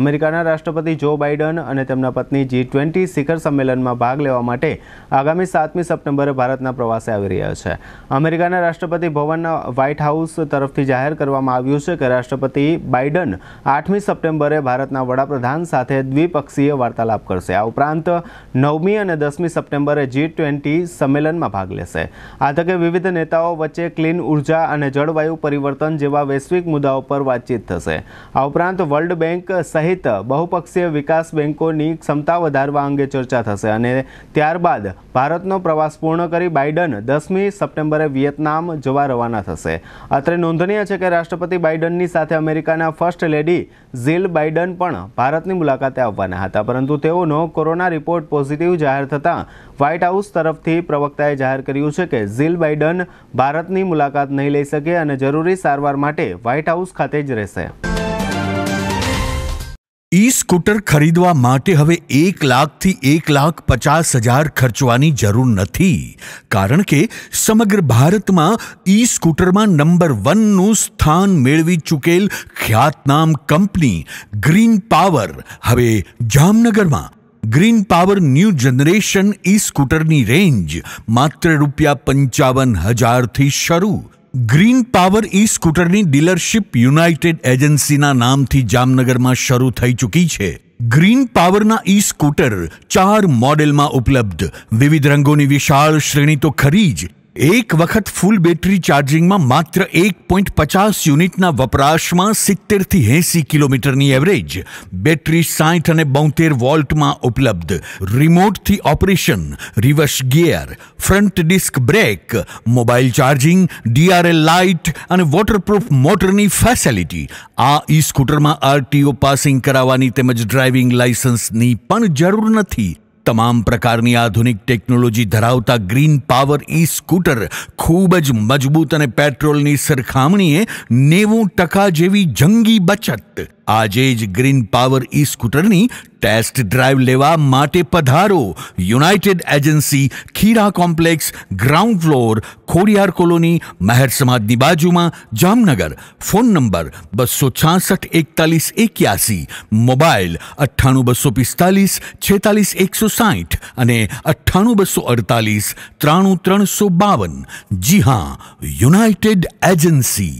અમેરિકાના રાષ્ટ્રપતિ જો બાઇડન અને તેમના પત્ની જી ટ્વેન્ટી શિખર સંમેલનમાં ભાગ લેવા માટે આગામી સાતમી સપ્ટેમ્બરે ભારતના પ્રવાસે આવી રહ્યા છે અમેરિકાના રાષ્ટ્રપતિ ભવનના વ્હાઇટ હાઉસ તરફથી જાહેર કરવામાં આવ્યું છે કે રાષ્ટ્રપતિ બાઇડન આઠમી સપ્ટેમ્બરે ભારતના વડાપ્રધાન સાથે દ્વિપક્ષીય વાર્તાલાપ કરશે આ ઉપરાંત નવમી અને દસમી સપ્ટેમ્બરે જી ટ્વેન્ટી સંમેલનમાં ભાગ લેશે આ તકે વિવિધ નેતાઓ વચ્ચે ક્લીન ઉર્જા અને જળવાયુ પરિવર્તન જેવા વૈશ્વિક મુદ્દાઓ પર વાતચીત થશે આ ઉપરાંત વર્લ્ડ બેંક સહિત સહિત બહુપક્ષીય વિકાસ બેન્કોની ક્ષમતા વધારવા અંગે ચર્ચા થશે અને ત્યારબાદ ભારતનો પ્રવાસ પૂર્ણ કરી બાઇડન દસમી સપ્ટેમ્બરે વિયેતનામ જવા રવાના થશે અત્રે નોંધનીય છે કે રાષ્ટ્રપતિ બાઇડનની સાથે અમેરિકાના ફર્સ્ટ લેડી ઝીલ બાઇડન પણ ભારતની મુલાકાતે આવવાના હતા પરંતુ તેઓનો કોરોના રિપોર્ટ પોઝિટિવ જાહેર થતાં વ્હાઇટ હાઉસ તરફથી પ્રવક્તાએ જાહેર કર્યું છે કે ઝીલ બાઇડન ભારતની મુલાકાત નહીં લઈ શકે અને જરૂરી સારવાર માટે વ્હાઇટ હાઉસ ખાતે જ રહેશે ઈ સ્કૂટર ખરીદવા માટે હવે એક લાખથી એક લાખ પચાસ હજાર ખર્ચવાની જરૂર નથી કારણ કે સમગ્ર ભારતમાં ઈ સ્કૂટરમાં નંબર વનનું સ્થાન મેળવી ચૂકેલ ખ્યાતનામ કંપની ગ્રીન પાવર હવે જામનગરમાં green power new generation e સ્કૂટરની રેન્જ માત્ર રૂપિયા પંચાવન હજારથી શરૂ ગ્રીન પાવર ઈ સ્કૂટરની ડીલરશીપ યુનાઇટેડ એજન્સીના નામથી જામનગરમાં શરૂ થઈ ચૂકી છે ગ્રીન પાવરના ઈ સ્કૂટર ચાર મોડેલમાં ઉપલબ્ધ વિવિધ રંગોની વિશાળ શ્રેણી તો ખરી જ એક વખત ફૂલ બેટરી ચાર્જિંગમાં માત્ર એક પોઈન્ટ પચાસ યુનિટના વપરાશમાં સિત્તેરથી એંસી કિલોમીટરની એવરેજ બેટરી સાઠ અને બોતેર વોલ્ટમાં ઉપલબ્ધ રિમોટથી operation reverse gear front disc brake mobile charging DRL light અને વોટરપ્રૂફ મોટરની ફેસિલિટી આ ઈ સ્કૂટરમાં આરટીઓ પાસિંગ કરાવવાની તેમજ ડ્રાઇવિંગ લાઇસન્સની પણ જરૂર નથી તમામ પ્રકારની આધુનિક ટેકનોલોજી ધરાવતા ગ્રીન પાવર ઈ સ્કૂટર ખૂબ જ મજબૂત અને પેટ્રોલની સરખામણીએ નેવું ટકા જેવી જંગી બચત આજે જ ગ્રીન પાવર ઈ સ્કૂટરની ટેસ્ટ ડ્રાઈવ લેવા માટે પધારો united agency Khira complex ground floor Khodiyar colony Maher સમાજની બાજુમાં જામનગર ફોન નંબર બસો છાસઠ એકતાલીસ એક્યાસી મોબાઈલ અઠ્ઠાણું બસો પિસ્તાલીસ છેતાલીસ એકસો સાઠ અને અઠ્ઠાણું બસો અડતાલીસ ત્રાણું ત્રણસો બાવન જી હા યુનાઇટેડ એજન્સી